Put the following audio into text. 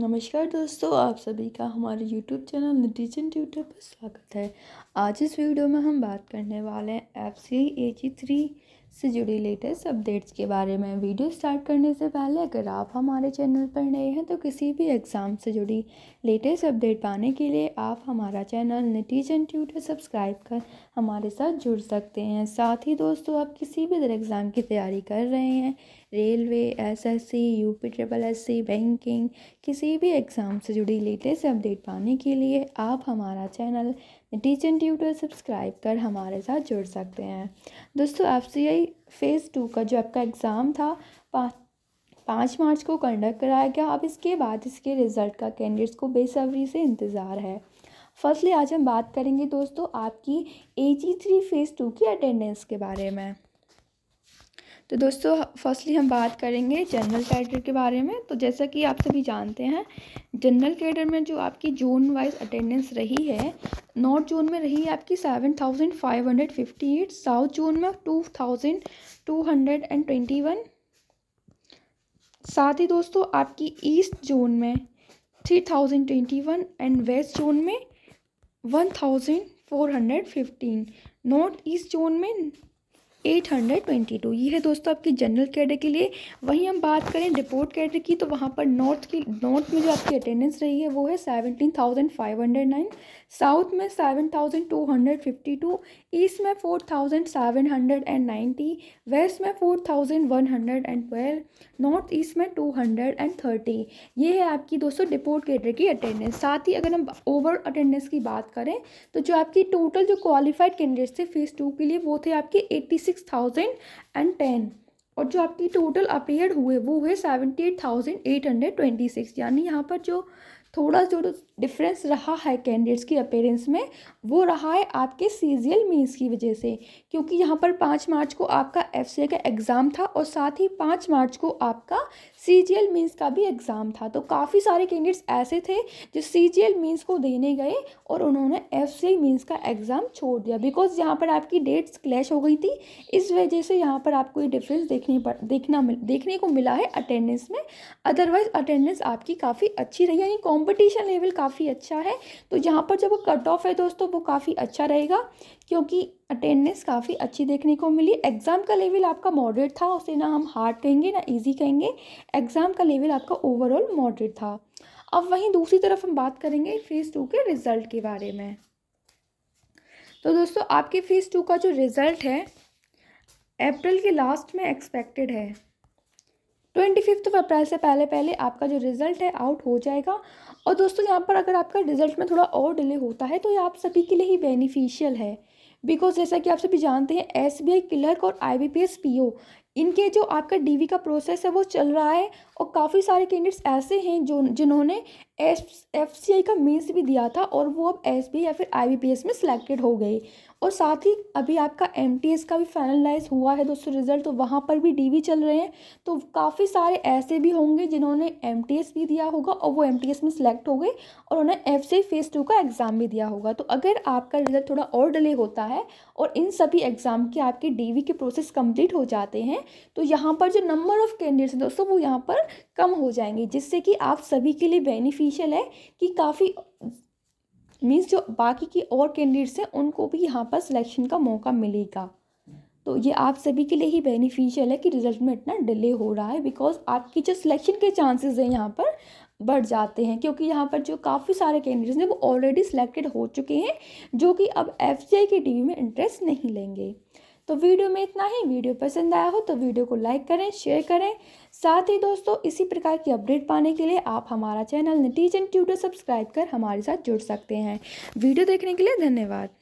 नमस्कार दोस्तों आप सभी का हमारे YouTube चैनल नटीजन ट्यूटर पर स्वागत है आज इस वीडियो में हम बात करने वाले हैं एफ सी ए जी थ्री से जुड़ी लेटेस्ट अपडेट्स के बारे में वीडियो स्टार्ट करने से पहले अगर आप हमारे चैनल पर नए हैं तो किसी भी एग्ज़ाम से जुड़ी लेटेस्ट अपडेट पाने के लिए आप हमारा चैनल नटीजन ट्यूटर सब्सक्राइब कर हमारे साथ जुड़ सकते हैं साथ ही दोस्तों आप किसी भी तरह एग्ज़ाम की तैयारी कर रहे हैं railway S UP triple SC banking किसी भी एग्ज़ाम से जुड़ी लेटेस्ट अपडेट पाने के लिए आप हमारा चैनल नटीजन ट्यूटर सब्सक्राइब कर हमारे साथ जुड़ सकते हैं दोस्तों आपसे यही फ़ेज़ टू का जो आपका एग्ज़ाम था पाँच पाँच मार्च को कंडक्ट कराया गया अब इसके बाद इसके रिज़ल्ट का कैंडिडेट्स को बेसब्री से इंतज़ार है फर्स्टली आज हम बात करेंगे दोस्तों आपकी A G three phase two की अटेंडेंस के बारे में तो दोस्तों फर्स्टली हम बात करेंगे जनरल कैडर के बारे में तो जैसा कि आप सभी जानते हैं जनरल कैडर में जो आपकी जून वाइज अटेंडेंस रही है नॉर्थ जून में रही है आपकी seven thousand five hundred fifty eight south zone में two thousand two hundred and twenty one साथ ही दोस्तों आपकी ईस्ट जोन में three thousand twenty one and west zone में one thousand four hundred fifteen north east zone में eight hundred twenty two ये है दोस्तों आपकी जनरल कैडर के लिए वहीं हम बात करें डिपोर्ट कैडर की तो वहाँ पर नॉर्थ की नॉर्थ में जो आपकी अटेंडेंस रही है वो है seventeen thousand five hundred nine south में seven thousand two hundred fifty two east में four thousand seven hundred and ninety west में four thousand one hundred and twelve north east में टू हंड्रेड एंड थर्टी ये है आपकी दोस्तों deport cadre की attendance साथ ही अगर हम ओवर अटेंडेंस की बात करें तो जो आपकी टोटल जो क्वालिफाइड कैंडिडेट्स थे फेज़ टू के लिए वो थे आपके eighty six thousand and ten और जो आपकी टोटल अपेयर हुए वो हुए seventy eight thousand eight hundred twenty six यानी यहाँ पर जो थोड़ा जो डिफरेंस रहा है कैंडिडेट्स की अपेयरेंस में वो रहा है आपके सी जी एल मीन्स की वजह से क्योंकि यहाँ पर पाँच मार्च को आपका एफ सी का एग्ज़ाम था और साथ ही पाँच मार्च को आपका सी जी एल मीन्स का भी एग्ज़ाम था तो काफ़ी सारे कैंडिडेट्स ऐसे थे जो सी जी एल मीन्स को देने गए और उन्होंने एफ सी आई मीन्स का एग्ज़ाम छोड़ दिया बिकॉज यहाँ पर आपकी डेट्स क्लैश हो गई थी इस वजह से यहाँ पर आपको ये डिफरेंस देखने पर देखना देखने को मिला है अटेंडेंस में अदरवाइज़ अटेंडेंस आपकी काफ़ी अच्छी रही यानी कॉम कंपटीशन लेवल काफ़ी अच्छा है तो यहाँ पर जब कट ऑफ है दोस्तों वो काफ़ी अच्छा रहेगा क्योंकि अटेंडेंस काफ़ी अच्छी देखने को मिली एग्ज़ाम का लेवल आपका मॉडरेट था उसे ना हम हार्ड कहेंगे ना ईजी कहेंगे एग्ज़ाम का लेवल आपका ओवरऑल मॉडरेट था अब वहीं दूसरी तरफ हम बात करेंगे फ़ेज़ टू के रिज़ल्ट के बारे में तो दोस्तों आपके फ़ेज़ टू का जो रिज़ल्ट है अप्रैल के लास्ट में एक्सपेक्टेड है ट्वेंटी फिफ्थ ऑफ अप्रैल से पहले पहले आपका जो रिज़ल्ट है आउट हो जाएगा और दोस्तों यहाँ पर अगर आपका रिज़ल्ट में थोड़ा और डिले होता है तो ये आप सभी के लिए ही बेनिफिशियल है बिकॉज जैसा कि आप सभी जानते हैं एस बी आई क्लर्क और I B P S P O इनके जो आपका डीवी का प्रोसेस है वो चल रहा है और काफ़ी सारे कैंडिडेट्स ऐसे हैं जो जिन्होंने एफ सी आई का मीन्स भी दिया था और वो अब एस बी या फिर आई बी पी एस में सिलेक्टेड हो गए और साथ ही अभी आपका एम टी एस का भी फाइनलाइज हुआ है दोस्तों रिजल्ट तो वहाँ पर भी डी वी चल रहे हैं तो काफ़ी सारे ऐसे भी होंगे जिन्होंने एम टी एस भी दिया होगा और वो एम टी एस में सिलेक्ट हो गए और उन्हें F C I phase two का एग्ज़ाम भी दिया होगा तो अगर आपका रिजल्ट थोड़ा और डिले होता है और इन सभी एग्ज़ाम के आपके डी वी के प्रोसेस कम्प्लीट हो जाते हैं हैं तो यहाँ पर जो नंबर ऑफ़ कैंडिडेट्स हैं दोस्तों वो यहाँ पर कम हो जाएंगे जिससे कि आप सभी के लिए बेनिफिशियल है कि काफ़ी मीन्स जो बाकी की और कैंडिडेट्स हैं उनको भी यहाँ पर सिलेक्शन का मौका मिलेगा तो ये आप सभी के लिए ही बेनिफिशियल है कि रिजल्ट में इतना डिले हो रहा है बिकॉज आपकी जो सिलेक्शन के चांसेस हैं यहाँ पर बढ़ जाते हैं क्योंकि यहाँ पर जो काफ़ी सारे कैंडिडेट्स हैं वो ऑलरेडी सिलेक्टेड हो चुके हैं जो कि अब एफ के टीवी में इंटरेस्ट नहीं लेंगे तो वीडियो में इतना ही वीडियो पसंद आया हो तो वीडियो को लाइक करें शेयर करें साथ ही दोस्तों इसी प्रकार की अपडेट पाने के लिए आप हमारा चैनल नटीजन ट्यूटर सब्सक्राइब कर हमारे साथ जुड़ सकते हैं वीडियो देखने के लिए धन्यवाद